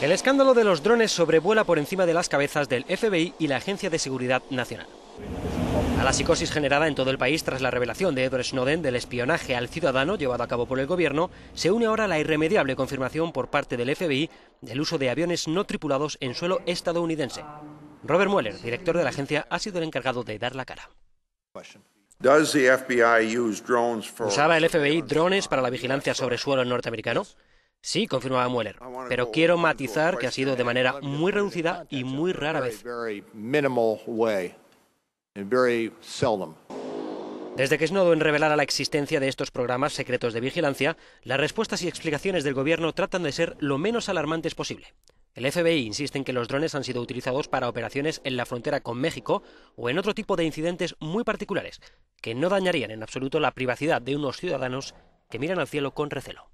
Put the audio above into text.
El escándalo de los drones sobrevuela por encima de las cabezas del FBI y la Agencia de Seguridad Nacional. A la psicosis generada en todo el país tras la revelación de Edward Snowden del espionaje al ciudadano llevado a cabo por el gobierno, se une ahora la irremediable confirmación por parte del FBI del uso de aviones no tripulados en suelo estadounidense. Robert Mueller, director de la agencia, ha sido el encargado de dar la cara. ¿Usaba el FBI drones para la vigilancia sobre suelo norteamericano? Sí, confirmaba Mueller, pero quiero matizar que ha sido de manera muy reducida y muy rara vez. Desde que Snowden revelara la existencia de estos programas secretos de vigilancia, las respuestas y explicaciones del gobierno tratan de ser lo menos alarmantes posible. El FBI insiste en que los drones han sido utilizados para operaciones en la frontera con México o en otro tipo de incidentes muy particulares, que no dañarían en absoluto la privacidad de unos ciudadanos que miran al cielo con recelo.